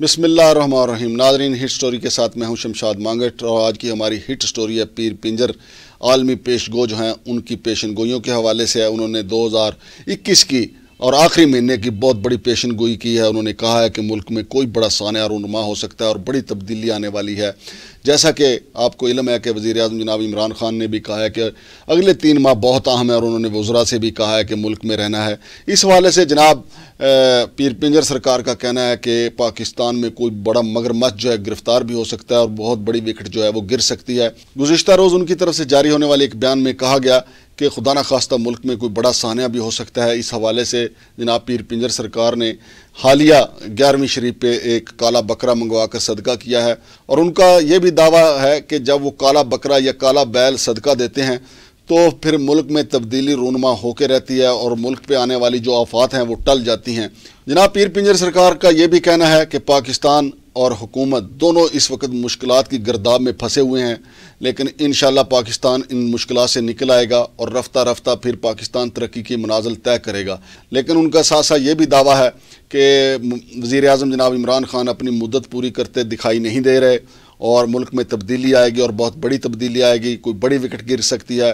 بسم اللہ الرحمن الرحیم ناظرین ہٹ سٹوری کے ساتھ میں ہوں شمشاد مانگٹ اور آج کی ہماری ہٹ سٹوری ہے پیر پنجر عالمی پیش گو جو ہیں ان کی پیشن گوئیوں کے حوالے سے ہے انہوں نے دو ہزار اکیس کی اور آخری مہینے کی بہت بڑی پیشن گوئی کی ہے انہوں نے کہا ہے کہ ملک میں کوئی بڑا سانحہ رونما ہو سکتا ہے اور بڑی تبدیلی آنے والی ہے جیسا کہ آپ کو علم ہے کہ وزیر اعظم جناب عمران خان نے بھی کہا ہے کہ اگلے تین ماہ بہت اہم ہے اور انہوں نے وزراء سے بھی کہا ہے کہ ملک میں رہنا ہے اس حوالے سے جناب پیر پنجر سرکار کا کہنا ہے کہ پاکستان میں کوئی بڑا مگر مچ جو ہے گرفتار بھی ہو سکتا ہے اور بہت بڑی وکٹ جو ہے وہ گر سکتی ہے گزشتہ روز ان کی طرف سے جاری ہونے والے ایک بیان میں کہا گیا کہ خدا خواستہ ملک میں کوئی بڑا سانیہ بھی ہو سکتا ہے اس حوالے سے جناب پیر پنجر سرکار نے حالیہ گیارہویں شریف پہ ایک کالا بکرا منگوا کر صدقہ کیا ہے اور ان کا یہ بھی دعویٰ ہے کہ جب وہ کالا بکرا یا کالا بیل صدقہ دیتے ہیں تو پھر ملک میں تبدیلی رونما ہو کے رہتی ہے اور ملک پہ آنے والی جو آفات ہیں وہ ٹل جاتی ہیں جناب پیر پنجر سرکار کا یہ بھی کہنا ہے کہ پاکستان اور حکومت دونوں اس وقت مشکلات کی گرداب میں پھنسے ہوئے ہیں لیکن انشاءاللہ پاکستان ان مشکلات سے نکل آئے گا اور رفتہ رفتہ پھر پاکستان ترقی کی منازل طے کرے گا لیکن ان کا ساتھ ساتھ یہ بھی دعویٰ ہے کہ وزیر اعظم جناب عمران خان اپنی مدت پوری کرتے دکھائی نہیں دے رہے اور ملک میں تبدیلی آئے گی اور بہت بڑی تبدیلی آئے گی کوئی بڑی وکٹ گر سکتی ہے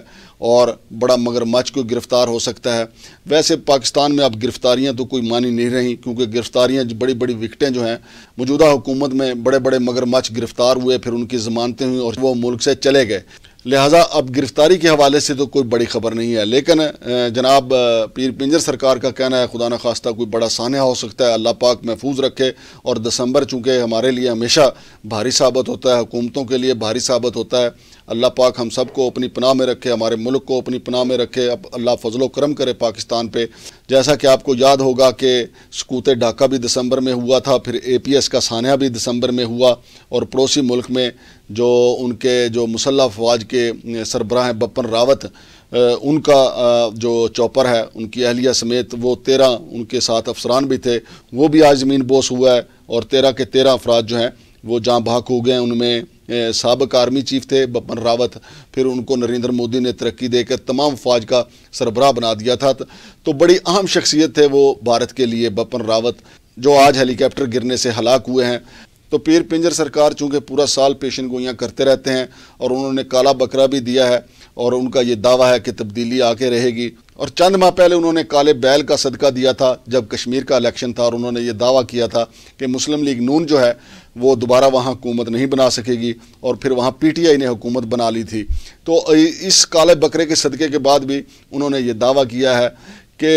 اور بڑا مگر مچ کوئی گرفتار ہو سکتا ہے ویسے پاکستان میں اب گرفتاریاں تو کوئی مانی نہیں رہیں کیونکہ گرفتاریاں بڑی بڑی وکٹیں جو ہیں موجودہ حکومت میں بڑے بڑے مگر مچ گرفتار ہوئے پھر ان کی ضمانتیں ہوئیں اور وہ ملک سے چلے گئے لہٰذا اب گرفتاری کے حوالے سے تو کوئی بڑی خبر نہیں ہے لیکن جناب پیر پنجر سرکار کا کہنا ہے نہ نخواستہ کوئی بڑا سانحہ ہو سکتا ہے اللہ پاک محفوظ رکھے اور دسمبر چونکہ ہمارے لیے ہمیشہ بھاری ثابت ہوتا ہے حکومتوں کے لیے بھاری ثابت ہوتا ہے اللہ پاک ہم سب کو اپنی پناہ میں رکھے ہمارے ملک کو اپنی پناہ میں رکھے اب اللہ فضل و کرم کرے پاکستان پہ جیسا کہ آپ کو یاد ہوگا کہ سکوتے ڈاکہ بھی دسمبر میں ہوا تھا پھر اے پی ایس کا سانحہ بھی دسمبر میں ہوا اور پڑوسی ملک میں جو ان کے جو مسلح فواج کے سربراہ ہیں بپن راوت ان کا جو چوپر ہے ان کی اہلیہ سمیت وہ تیرہ ان کے ساتھ افسران بھی تھے وہ بھی آج زمین بوس ہوا ہے اور تیرہ کے تیرہ افراد جو ہیں وہ جان بحق ہو گئے ہیں ان میں سابق آرمی چیف تھے بپن راوت پھر ان کو نریندر مودی نے ترقی دے کر تمام فوج کا سربراہ بنا دیا تھا تو بڑی اہم شخصیت تھے وہ بھارت کے لیے بپن راوت جو آج ہیلی کاپٹر گرنے سے ہلاک ہوئے ہیں تو پیر پنجر سرکار چونکہ پورا سال پیشن گوئیاں کرتے رہتے ہیں اور انہوں نے کالا بکرا بھی دیا ہے اور ان کا یہ دعویٰ ہے کہ تبدیلی آ کے رہے گی اور چند ماہ پہلے انہوں نے کالے بیل کا صدقہ دیا تھا جب کشمیر کا الیکشن تھا اور انہوں نے یہ دعویٰ کیا تھا کہ مسلم لیگ نون جو ہے وہ دوبارہ وہاں حکومت نہیں بنا سکے گی اور پھر وہاں پی ٹی آئی نے حکومت بنا لی تھی تو اس کالے بکرے کے صدقے کے بعد بھی انہوں نے یہ دعویٰ کیا ہے کہ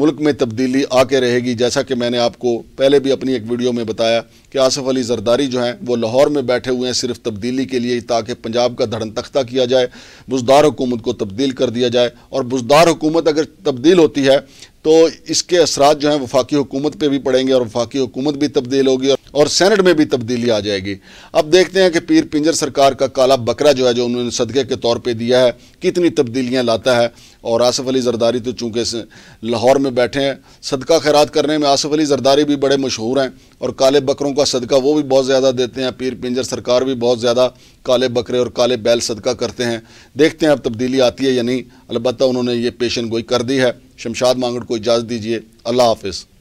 ملک میں تبدیلی آ کے رہے گی جیسا کہ میں نے آپ کو پہلے بھی اپنی ایک ویڈیو میں بتایا کہ آصف علی زرداری جو ہیں وہ لاہور میں بیٹھے ہوئے ہیں صرف تبدیلی کے لیے تاکہ پنجاب کا دھڑن تختہ کیا جائے بزدار حکومت کو تبدیل کر دیا جائے اور بزدار حکومت اگر تبدیل ہوتی ہے تو اس کے اثرات جو ہیں وفاقی حکومت پہ بھی پڑیں گے اور وفاقی حکومت بھی تبدیل ہوگی اور اور سینٹ میں بھی تبدیلی آ جائے گی اب دیکھتے ہیں کہ پیر پنجر سرکار کا کالا بکرا جو ہے جو انہوں نے صدقے کے طور پہ دیا ہے کتنی تبدیلیاں لاتا ہے اور آصف علی زرداری تو چونکہ لاہور میں بیٹھے ہیں صدقہ خیرات کرنے میں آصف علی زرداری بھی بڑے مشہور ہیں اور کالے بکروں کا صدقہ وہ بھی بہت زیادہ دیتے ہیں پیر پنجر سرکار بھی بہت زیادہ کالے بکرے اور کالے بیل صدقہ کرتے ہیں دیکھتے ہیں اب تبدیلی آتی ہے یا نہیں البتہ انہوں نے یہ پیشن گوئی کر دی ہے شمشاد مانگڑ کو اجازت دیجیے اللہ حافظ